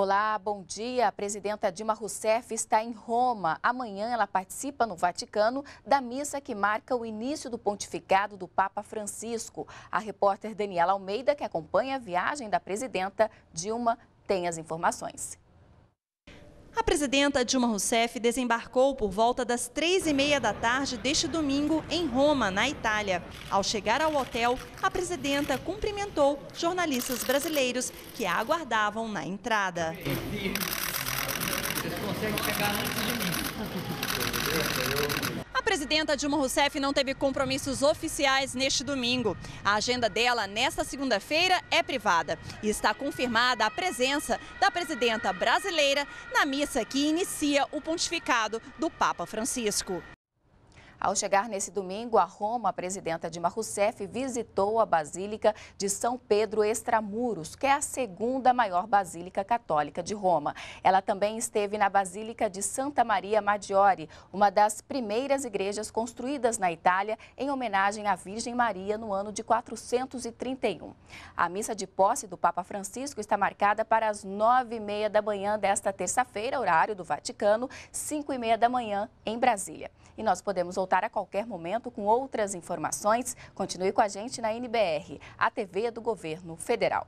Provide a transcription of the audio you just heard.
Olá, bom dia. A presidenta Dilma Rousseff está em Roma. Amanhã ela participa no Vaticano da missa que marca o início do pontificado do Papa Francisco. A repórter Daniela Almeida, que acompanha a viagem da presidenta Dilma, tem as informações. A presidenta Dilma Rousseff desembarcou por volta das três e meia da tarde deste domingo em Roma, na Itália. Ao chegar ao hotel, a presidenta cumprimentou jornalistas brasileiros que a aguardavam na entrada. Vocês conseguem chegar antes de mim presidenta Dilma Rousseff não teve compromissos oficiais neste domingo. A agenda dela nesta segunda-feira é privada e está confirmada a presença da presidenta brasileira na missa que inicia o pontificado do Papa Francisco. Ao chegar nesse domingo a Roma, a presidenta Dilma Rousseff visitou a Basílica de São Pedro Extramuros, que é a segunda maior basílica católica de Roma. Ela também esteve na Basílica de Santa Maria Maggiore, uma das primeiras igrejas construídas na Itália em homenagem à Virgem Maria no ano de 431. A missa de posse do Papa Francisco está marcada para as nove e meia da manhã desta terça-feira, horário do Vaticano, cinco e meia da manhã em Brasília. E nós podemos voltar a qualquer momento com outras informações. Continue com a gente na NBR, a TV do Governo Federal.